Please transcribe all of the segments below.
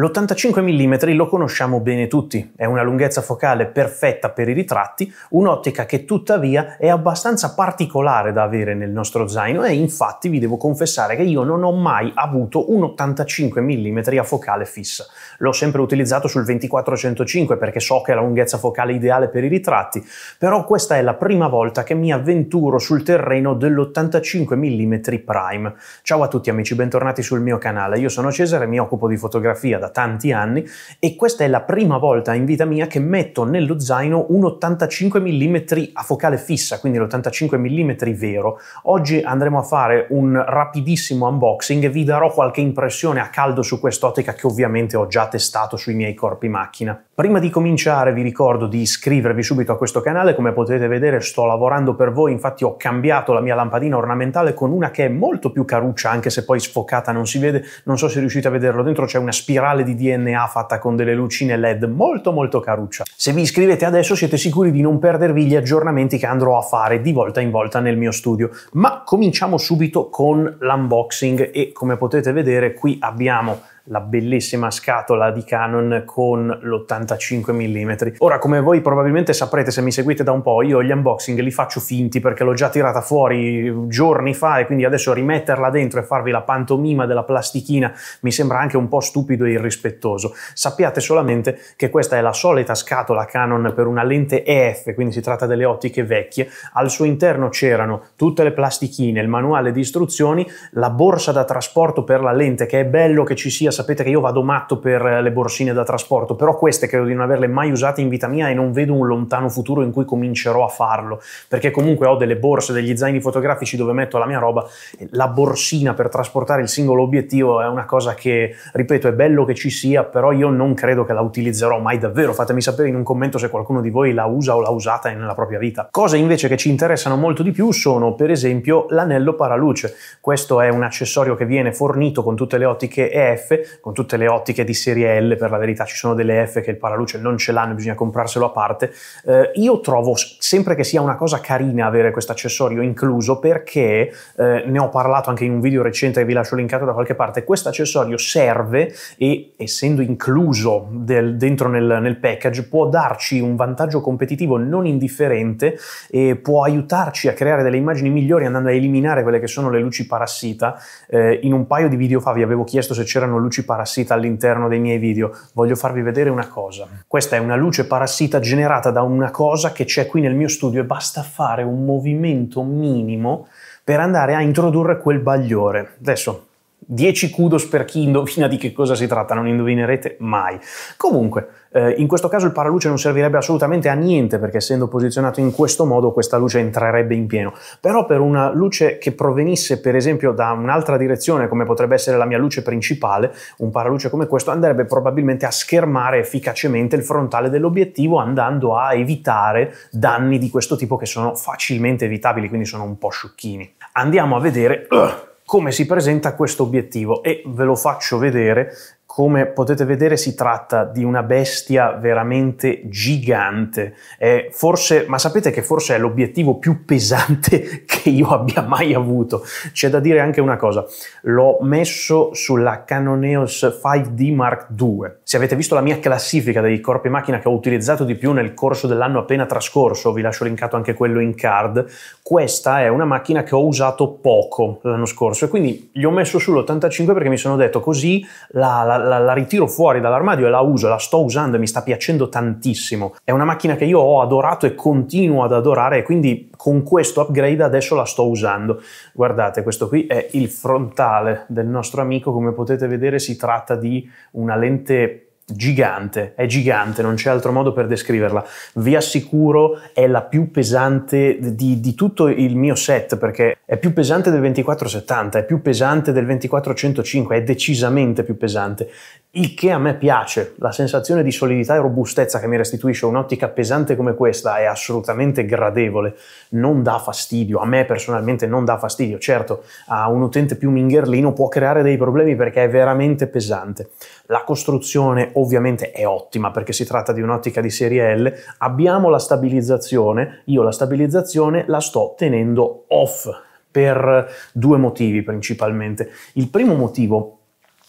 L'85 mm lo conosciamo bene tutti, è una lunghezza focale perfetta per i ritratti, un'ottica che tuttavia è abbastanza particolare da avere nel nostro zaino e infatti vi devo confessare che io non ho mai avuto un 85 mm a focale fissa. L'ho sempre utilizzato sul 24-105 perché so che è la lunghezza focale ideale per i ritratti, però questa è la prima volta che mi avventuro sul terreno dell'85 mm prime. Ciao a tutti amici, bentornati sul mio canale, io sono Cesare e mi occupo di fotografia da da tanti anni e questa è la prima volta in vita mia che metto nello zaino un 85 mm a focale fissa, quindi l'85 mm vero. Oggi andremo a fare un rapidissimo unboxing e vi darò qualche impressione a caldo su quest'ottica che ovviamente ho già testato sui miei corpi macchina. Prima di cominciare vi ricordo di iscrivervi subito a questo canale, come potete vedere sto lavorando per voi, infatti ho cambiato la mia lampadina ornamentale con una che è molto più caruccia, anche se poi sfocata non si vede, non so se riuscite a vederlo dentro, c'è una spirale centrale di DNA fatta con delle lucine LED molto molto caruccia. Se vi iscrivete adesso siete sicuri di non perdervi gli aggiornamenti che andrò a fare di volta in volta nel mio studio. Ma cominciamo subito con l'unboxing e come potete vedere qui abbiamo la bellissima scatola di Canon con l'85 mm. Ora, come voi probabilmente saprete se mi seguite da un po', io gli unboxing li faccio finti perché l'ho già tirata fuori giorni fa e quindi adesso rimetterla dentro e farvi la pantomima della plastichina mi sembra anche un po' stupido e irrispettoso. Sappiate solamente che questa è la solita scatola Canon per una lente EF, quindi si tratta delle ottiche vecchie. Al suo interno c'erano tutte le plastichine, il manuale di istruzioni, la borsa da trasporto per la lente, che è bello che ci sia sapete che io vado matto per eh, le borsine da trasporto, però queste credo di non averle mai usate in vita mia e non vedo un lontano futuro in cui comincerò a farlo, perché comunque ho delle borse, degli zaini fotografici dove metto la mia roba, la borsina per trasportare il singolo obiettivo è una cosa che, ripeto, è bello che ci sia, però io non credo che la utilizzerò mai davvero, fatemi sapere in un commento se qualcuno di voi la usa o l'ha usata nella propria vita. Cose invece che ci interessano molto di più sono per esempio l'anello paraluce, questo è un accessorio che viene fornito con tutte le ottiche EF con tutte le ottiche di serie L, per la verità ci sono delle F che il paraluce non ce l'hanno, bisogna comprarselo a parte. Eh, io trovo sempre che sia una cosa carina avere questo accessorio incluso perché, eh, ne ho parlato anche in un video recente che vi lascio linkato da qualche parte, questo accessorio serve e essendo incluso del, dentro nel, nel package può darci un vantaggio competitivo non indifferente e può aiutarci a creare delle immagini migliori andando a eliminare quelle che sono le luci parassita. Eh, in un paio di video fa vi avevo chiesto se c'erano luci luci parassita all'interno dei miei video, voglio farvi vedere una cosa. Questa è una luce parassita generata da una cosa che c'è qui nel mio studio e basta fare un movimento minimo per andare a introdurre quel bagliore. Adesso 10 kudos per chi indovina di che cosa si tratta, non indovinerete mai. Comunque, eh, in questo caso il paraluce non servirebbe assolutamente a niente perché essendo posizionato in questo modo questa luce entrerebbe in pieno. Però per una luce che provenisse per esempio da un'altra direzione come potrebbe essere la mia luce principale, un paraluce come questo andrebbe probabilmente a schermare efficacemente il frontale dell'obiettivo andando a evitare danni di questo tipo che sono facilmente evitabili, quindi sono un po' sciocchini. Andiamo a vedere... Uh, come si presenta questo obiettivo e ve lo faccio vedere come potete vedere si tratta di una bestia veramente gigante, eh, forse, ma sapete che forse è l'obiettivo più pesante che io abbia mai avuto. C'è da dire anche una cosa, l'ho messo sulla Canoneos 5D Mark II. Se avete visto la mia classifica dei corpi macchina che ho utilizzato di più nel corso dell'anno appena trascorso, vi lascio linkato anche quello in card, questa è una macchina che ho usato poco l'anno scorso e quindi gli ho messo sull'85 perché mi sono detto così la, la la, la ritiro fuori dall'armadio e la uso, la sto usando e mi sta piacendo tantissimo. È una macchina che io ho adorato e continuo ad adorare e quindi con questo upgrade adesso la sto usando. Guardate, questo qui è il frontale del nostro amico, come potete vedere si tratta di una lente gigante, è gigante, non c'è altro modo per descriverla. Vi assicuro è la più pesante di, di, tutto il mio set perché è più pesante del 2470, è più pesante del 2405, è decisamente più pesante. Il che a me piace, la sensazione di solidità e robustezza che mi restituisce un'ottica pesante come questa è assolutamente gradevole, non dà fastidio, a me personalmente non dà fastidio. Certo, a un utente più mingherlino può creare dei problemi perché è veramente pesante la costruzione ovviamente è ottima perché si tratta di un'ottica di serie L, abbiamo la stabilizzazione, io la stabilizzazione la sto tenendo off per due motivi principalmente. Il primo motivo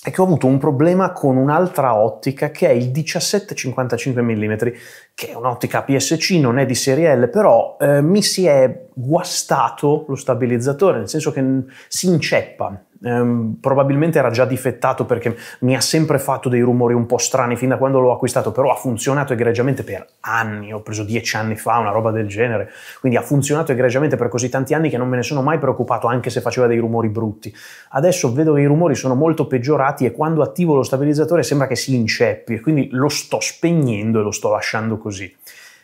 è che ho avuto un problema con un'altra ottica che è il 17-55 mm, che è un'ottica PSC, non è di serie L, però eh, mi si è guastato lo stabilizzatore, nel senso che si inceppa. Eh, probabilmente era già difettato perché mi ha sempre fatto dei rumori un po' strani fin da quando l'ho acquistato, però ha funzionato egregiamente per anni, ho preso dieci anni fa una roba del genere, quindi ha funzionato egregiamente per così tanti anni che non me ne sono mai preoccupato anche se faceva dei rumori brutti. Adesso vedo che i rumori sono molto peggiorati e quando attivo lo stabilizzatore sembra che si inceppi e quindi lo sto spegnendo e lo sto lasciando così.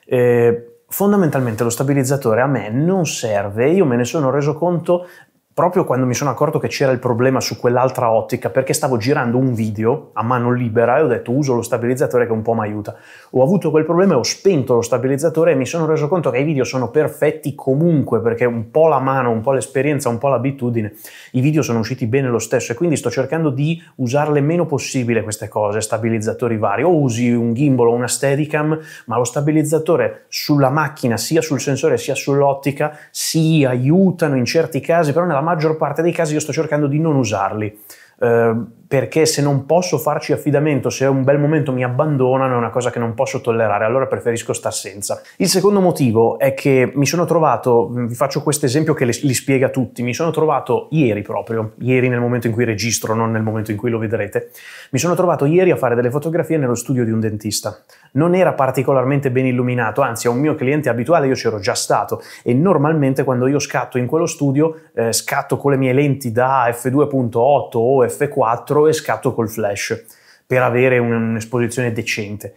Eh, Fondamentalmente lo stabilizzatore a me non serve, io me ne sono reso conto proprio quando mi sono accorto che c'era il problema su quell'altra ottica, perché stavo girando un video a mano libera e ho detto uso lo stabilizzatore che un po' mi aiuta. Ho avuto quel problema e ho spento lo stabilizzatore e mi sono reso conto che i video sono perfetti comunque, perché un po' la mano, un po' l'esperienza, un po' l'abitudine, i video sono usciti bene lo stesso e quindi sto cercando di usarle meno possibile queste cose, stabilizzatori vari, o usi un gimbal o una steadicam, ma lo stabilizzatore sulla macchina, sia sul sensore sia sull'ottica, si aiutano in certi casi, però nella maggior parte dei casi io sto cercando di non usarli. Eh, perché se non posso farci affidamento, se è un bel momento mi abbandonano, è una cosa che non posso tollerare, allora preferisco star senza. Il secondo motivo è che mi sono trovato, mm, vi faccio questo esempio che li spiega tutti, mi sono trovato ieri proprio, ieri nel momento in cui registro, non nel momento in cui lo vedrete, mi sono trovato ieri a fare delle fotografie nello studio di un dentista. Non era particolarmente ben illuminato, anzi è un mio cliente abituale, io c'ero già stato e normalmente quando io scatto in quello studio eh, scatto con le mie lenti da f2.8 o f4 dentro e scatto col flash per avere un'esposizione decente.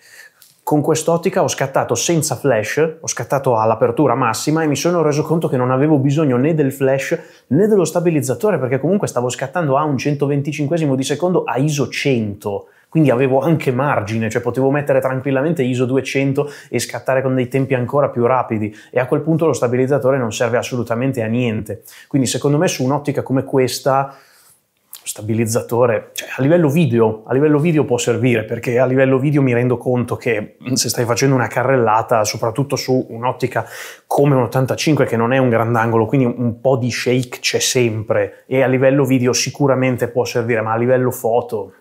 Con quest'ottica ho scattato senza flash, ho scattato all'apertura massima e mi sono reso conto che non avevo bisogno né del flash né dello stabilizzatore perché comunque stavo scattando a un 125 di secondo a ISO 100 quindi avevo anche margine, cioè potevo mettere tranquillamente ISO 200 e scattare con dei tempi ancora più rapidi e a quel punto lo stabilizzatore non serve assolutamente a niente. Quindi secondo me su un'ottica come questa stabilizzatore, cioè, a livello video, a livello video può servire perché a livello video mi rendo conto che mm, se stai facendo una carrellata, soprattutto su un'ottica come un 85 che non è un grandangolo, quindi un po' di shake c'è sempre e a livello video sicuramente può servire, ma a livello foto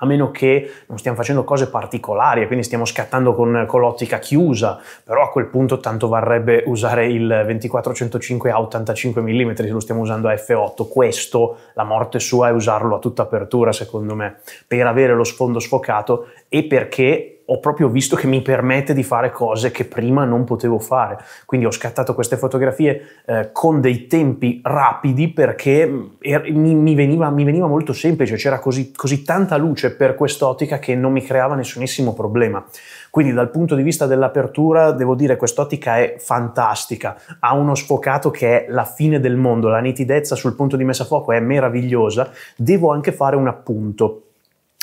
a meno che non stiamo facendo cose particolari e quindi stiamo scattando con, con l'ottica chiusa, però a quel punto tanto varrebbe usare il 2405 a 85 mm se lo stiamo usando a f8, questo la morte sua è usarlo a tutta apertura secondo me, per avere lo sfondo sfocato e perché ho proprio visto che mi permette di fare cose che prima non potevo fare. Quindi ho scattato queste fotografie eh, con dei tempi rapidi perché mm. er- mi, mi, veniva, mi, veniva, molto semplice, c'era così, così tanta luce per quest'ottica che non mi creava nessunissimo problema. Quindi dal punto di vista dell'apertura devo dire quest'ottica è fantastica, ha uno sfocato che è la fine del mondo, la nitidezza sul punto di messa a fuoco è meravigliosa. Devo anche fare un appunto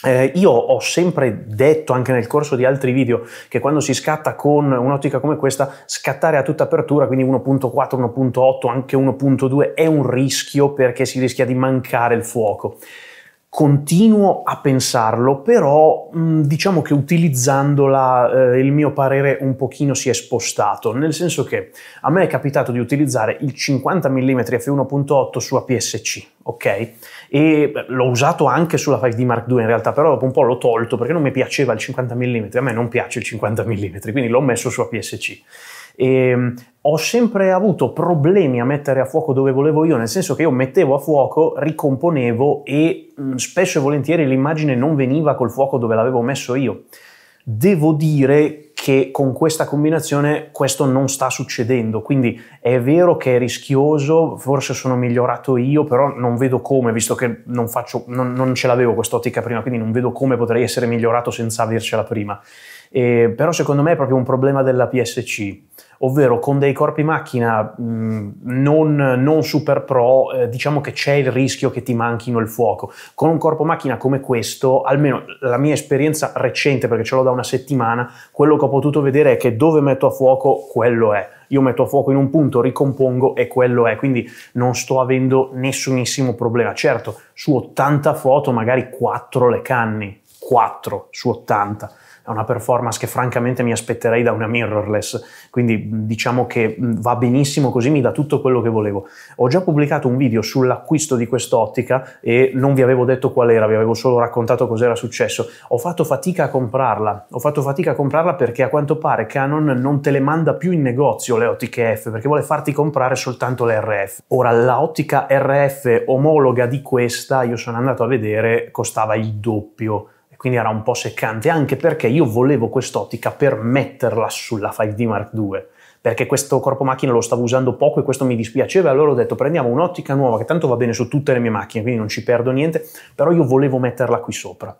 eh, io ho sempre detto anche nel corso di altri video che quando si scatta con un'ottica come questa, scattare a tutta apertura, quindi 1.4, 1.8, anche 1.2 è un rischio perché si rischia di mancare il fuoco continuo a pensarlo, però diciamo che utilizzandola eh, il mio parere un pochino si è spostato, nel senso che a me è capitato di utilizzare il 50 mm f1.8 su APS-C, ok? E l'ho usato anche sulla 5D Mark II in realtà, però dopo un po' l'ho tolto perché non mi piaceva il 50 mm, a me non piace il 50 mm, quindi l'ho messo su APS-C. E, ehm, ho sempre avuto problemi a mettere a fuoco dove volevo io, nel senso che io mettevo a fuoco, ricomponevo e mm, spesso e volentieri l'immagine non veniva col fuoco dove l'avevo messo io. Devo dire che con questa combinazione questo non sta succedendo, quindi è vero che è rischioso, forse sono migliorato io, però non vedo come, visto che non, faccio, non, non ce l'avevo quest'ottica prima, quindi non vedo come potrei essere migliorato senza avercela prima. Eh, però secondo me è proprio un problema della PSC, ovvero con dei corpi macchina mh, mm, non, non, super pro, eh, diciamo che c'è il rischio che ti manchino il fuoco. Con un corpo macchina come questo, almeno la mia esperienza recente, perché ce l'ho da una settimana, quello che ho potuto vedere è che dove metto a fuoco, quello è. Io metto a fuoco in un punto, ricompongo e quello è, quindi non sto avendo nessunissimo problema. Certo, su 80 foto magari 4 le canni, 4 su 80 è una performance che francamente mi aspetterei da una mirrorless, quindi diciamo che mm, va benissimo così, mi dà tutto quello che volevo. Ho già pubblicato un video sull'acquisto di quest'ottica e non vi avevo detto qual era, vi avevo solo raccontato cos'era successo. Ho fatto fatica a comprarla, ho fatto fatica a comprarla perché a quanto pare Canon non te le manda più in negozio le ottiche F, perché vuole farti comprare soltanto le RF. Ora, la ottica RF omologa di questa, io sono andato a vedere, costava il doppio quindi era un po' seccante, anche perché io volevo quest'ottica per metterla sulla 5D Mark II, perché questo corpo macchina lo stavo usando poco e questo mi dispiaceva, allora ho detto prendiamo un'ottica nuova che tanto va bene su tutte le mie macchine, quindi non ci perdo niente, però io volevo metterla qui sopra.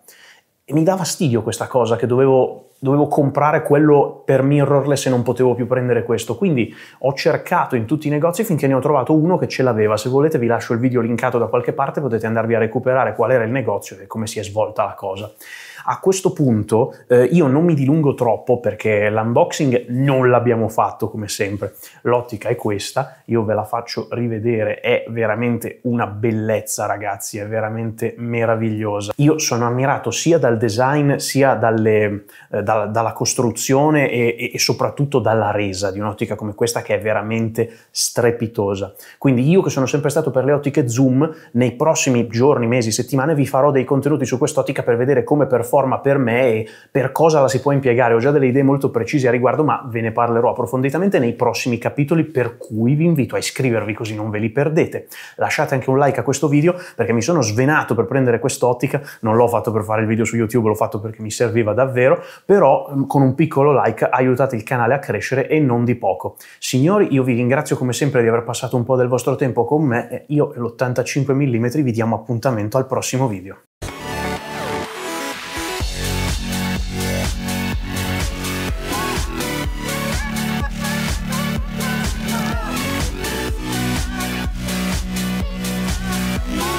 E mi dava fastidio questa cosa che dovevo, dovevo comprare quello per mirrorless e non potevo più prendere questo. Quindi ho cercato in tutti i negozi finché ne ho trovato uno che ce l'aveva. Se volete vi lascio il video linkato da qualche parte, potete andarvi a recuperare qual era il negozio e come si è svolta la cosa. A questo punto eh, io non mi dilungo troppo perché l'unboxing non l'abbiamo fatto come sempre. L'ottica è questa, io ve la faccio rivedere, è veramente una bellezza ragazzi, è veramente meravigliosa. Io sono ammirato sia dal design sia dalle, eh, da, dalla costruzione e, e soprattutto dalla resa di un'ottica come questa che è veramente strepitosa. Quindi io che sono sempre stato per le ottiche zoom, nei prossimi giorni, mesi, settimane vi farò dei contenuti su quest'ottica per vedere come performa forma per me e per cosa la si può impiegare. Ho già delle idee molto precise a riguardo, ma ve ne parlerò approfonditamente nei prossimi capitoli, per cui vi invito a iscrivervi così non ve li perdete. Lasciate anche un like a questo video perché mi sono svenato per prendere quest'ottica, non l'ho fatto per fare il video su YouTube, l'ho fatto perché mi serviva davvero, però mm, con un piccolo like aiutate il canale a crescere e non di poco. Signori, io vi ringrazio come sempre di aver passato un po' del vostro tempo con me, io e l'85 mm vi diamo appuntamento al prossimo video. Yeah.